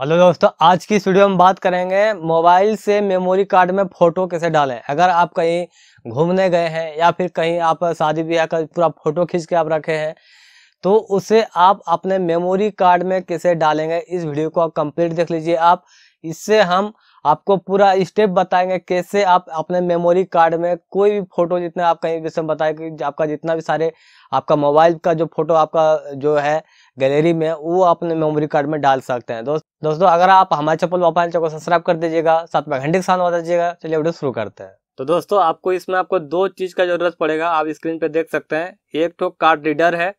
hello दोस्तों आज की इस वीडियो में बात करेंगे मोबाइल से मेमोरी कार्ड में फ़ोटो कैसे डालें अगर आप कहीं घूमने गए हैं या फिर कहीं आप शादी ब्याह का पूरा फ़ोटो खींच के आप रखे हैं तो उसे आप अपने मेमोरी कार्ड में कैसे डालेंगे इस वीडियो को आप कंप्लीट देख लीजिए आप इससे हम आपको पूरा स्टेप बताएंगे कैसे आप अपने मेमोरी कार्ड में कोई भी फोटो जितना आप कहीं विषय बताए कि आपका जितना भी सारे आपका मोबाइल का जो फोटो आपका जो है गैलरी में वो अपने मेमोरी कार्ड में डाल सकते हैं दोस्त दोस्तों अगर आप हमारे चप्पल वापस को सब्सक्राइब कर दीजिएगा साथ में घंटे के साथ बता दीजिएगा चलिए वीडियो शुरू करते हैं तो दोस्तों आपको इसमें आपको दो चीज़ का जरूरत पड़ेगा आप स्क्रीन पे देख सकते हैं एक तो कार्ड रीडर है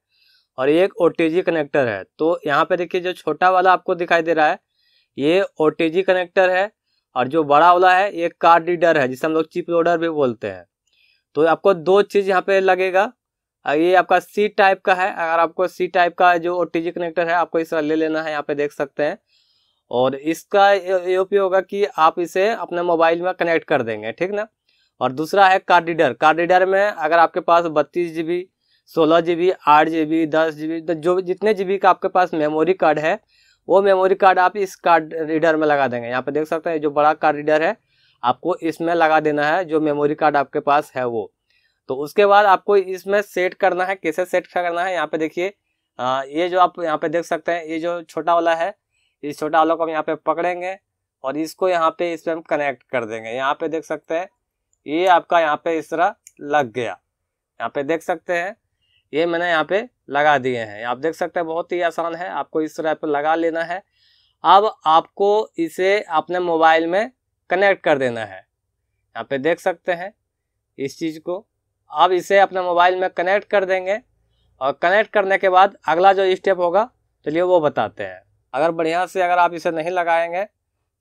और एक ओ कनेक्टर है तो यहाँ पे देखिए जो छोटा वाला आपको दिखाई दे रहा है ये ओ कनेक्टर है और जो बड़ा वाला है ये कार्ड रीडर है जिसे हम लोग चिप लोडर भी बोलते हैं तो आपको दो चीज़ यहाँ पे लगेगा ये आपका सी टाइप का है अगर आपको सी टाइप का जो ओ कनेक्टर है आपको इस तरह ले लेना है यहाँ पे देख सकते हैं और इसका ये उपयोग होगा कि आप इसे अपने मोबाइल में कनेक्ट कर देंगे ठीक ना और दूसरा है कार्ड रीडर कार्ड रीडर में अगर आपके पास बत्तीस जी बी सोलह जी बी आठ जी बी दस जी बी तो जो जितने जी बी का आपके पास मेमोरी कार्ड है वो मेमोरी कार्ड आप इस कार्ड रीडर में लगा देंगे यहाँ पे देख सकते हैं जो बड़ा कार्ड रीडर है आपको इसमें लगा देना है जो मेमोरी कार्ड आपके पास है वो तो उसके बाद आपको इसमें सेट करना है कैसे सेट करना है यहाँ पे देखिए ये जो आप यहाँ पे देख सकते हैं ये जो छोटा वाला है इस छोटा आलो को हम यहाँ पे पकड़ेंगे और इसको यहाँ पे इस पर हम कनेक्ट कर देंगे यहाँ पे देख सकते हैं ये आपका यहाँ पे इस तरह लग गया यहाँ पे देख सकते हैं ये मैंने यहाँ पे लगा दिए हैं आप देख सकते हैं बहुत ही आसान है आपको इस तरह पर लगा लेना है अब आपको इसे अपने मोबाइल में कनेक्ट कर देना है यहाँ पे देख सकते हैं इस चीज़ को अब इसे अपने मोबाइल में कनेक्ट कर देंगे और कनेक्ट करने के बाद अगला जो स्टेप होगा चलिए वो बताते हैं अगर बढ़िया से अगर आप इसे नहीं लगाएंगे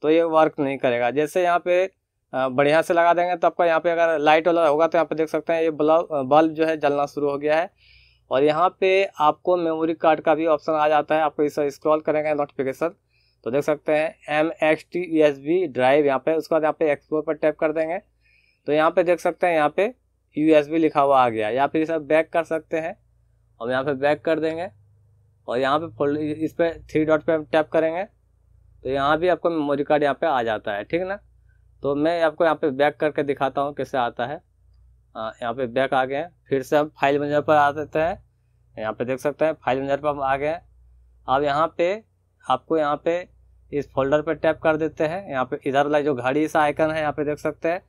तो ये वर्क नहीं करेगा जैसे यहाँ पे बढ़िया से लगा देंगे तो आपका यहाँ पे अगर लाइट वाला होगा तो यहाँ पे देख सकते हैं ये बल्ब बल्ब जो है जलना शुरू हो गया है और यहाँ पे आपको मेमोरी कार्ड का भी ऑप्शन आ जाता है आपको इसे स्क्रॉल करेंगे नोटिफिकेशन तो देख सकते हैं M X T U S B drive यहाँ पे उसके बाद यहाँ पे एक्सप्लोर पर टैप कर देंगे तो यहाँ पे देख सकते हैं यहाँ पे यू एस बी लिखा हुआ आ गया या फिर इसे बैक कर सकते हैं हम यहाँ पे बैक कर देंगे और यहाँ पे फोल्डर इस पर थ्री डॉट पे टैप करेंगे तो यहाँ भी आपको मेमोरी कार्ड यहाँ पे आ जाता है ठीक ना तो मैं आपको यहाँ पे बैक करके दिखाता हूँ कैसे आता है यहाँ पे बैक आ गए फिर से हम फाइल मैनेजर पर आ जाते हैं यहाँ पे देख सकते हैं फाइल मैनेजर पर हम आ गए अब यहाँ पे आपको यहाँ पे इस फोल्डर पर टैप कर देते हैं यहाँ पे इधर वाला जो घड़ी सा आइकन है यहाँ पे देख सकते हैं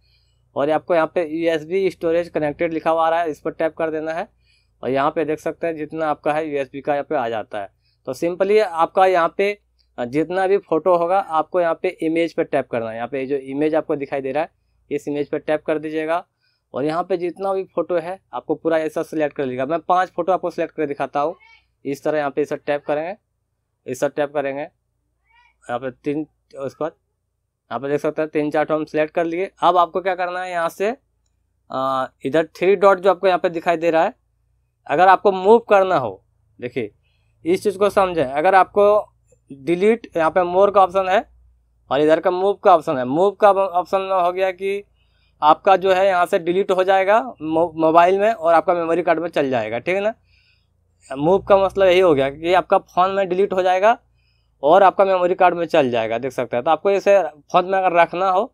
और आपको यहाँ पे बी स्टोरेज कनेक्टेड लिखा हुआ आ रहा है इस पर टैप कर देना है और यहाँ पे देख सकते हैं जितना आपका है यूएसबी का यहाँ पे आ जाता है तो सिंपली आपका यहाँ पे जितना भी फोटो होगा आपको यहाँ पे इमेज पर टैप करना है यहाँ पे जो इमेज आपको दिखाई दे रहा है इस इमेज पर टैप कर दीजिएगा और यहाँ पे जितना भी फोटो है आपको पूरा ऐसा सिलेक्ट कर लीजिएगा मैं पांच फोटो आपको सिलेक्ट कर दिखाता हूँ इस तरह यहाँ पे इस टैप करेंगे इस टैप करेंगे यहाँ पे तीन उस पर यहाँ पे देख सकते हैं तीन चार हम सिलेक्ट कर लिए अब आपको क्या करना है यहाँ से इधर थ्री डॉट जो आपको यहाँ पे दिखाई दे रहा है अगर आपको मूव करना हो देखिए इस चीज़ को समझें अगर आपको डिलीट यहाँ पे मोर का ऑप्शन है और इधर का मूव का ऑप्शन है मूव का ऑप्शन हो गया कि आपका जो है यहाँ से डिलीट हो जाएगा मोबाइल में और आपका मेमोरी कार्ड में चल जाएगा ठीक है ना मूव का मतलब यही हो गया कि आपका फ़ोन में डिलीट हो जाएगा और आपका मेमोरी कार्ड में चल जाएगा देख सकते हैं तो आपको इसे फ़ोन में अगर रखना हो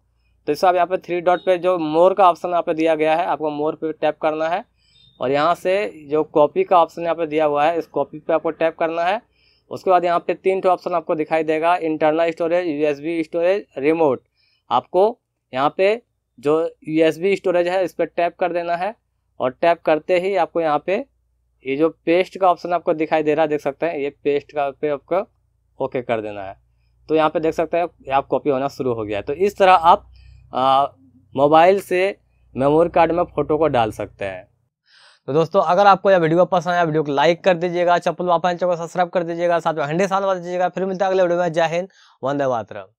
तो इसे आप यहाँ पे थ्री डॉट पे जो मोर का ऑप्शन यहाँ पे दिया गया है आपको मोर पे टैप करना है और यहाँ से जो कॉपी का ऑप्शन यहाँ पे दिया हुआ है इस कॉपी पे आपको टैप करना है उसके बाद यहाँ पे तीन टो ऑप्शन आपको दिखाई देगा internal storage USB storage remote आपको यहाँ पे जो यूएसबी स्टोरेज है इस पर टैप कर देना है और टैप करते ही आपको यहाँ पे ये जो पेस्ट का ऑप्शन आपको दिखाई दे रहा है देख सकते हैं ये पेस्ट का पे आपको ओके कर देना है तो यहाँ पे देख सकते हैं आप कॉपी होना शुरू हो गया है तो इस तरह आप मोबाइल से मेमोरी कार्ड में फ़ोटो को डाल सकते हैं तो दोस्तों अगर आपको यह वीडियो पसंद आया वीडियो को लाइक कर दीजिएगा चप्पल वापस को सब्सक्राइब कर दीजिएगा साथ में हंडे साल वाला दीजिएगा फिर मिलते हैं अगले वीडियो में जय हिंद वंदे मातरम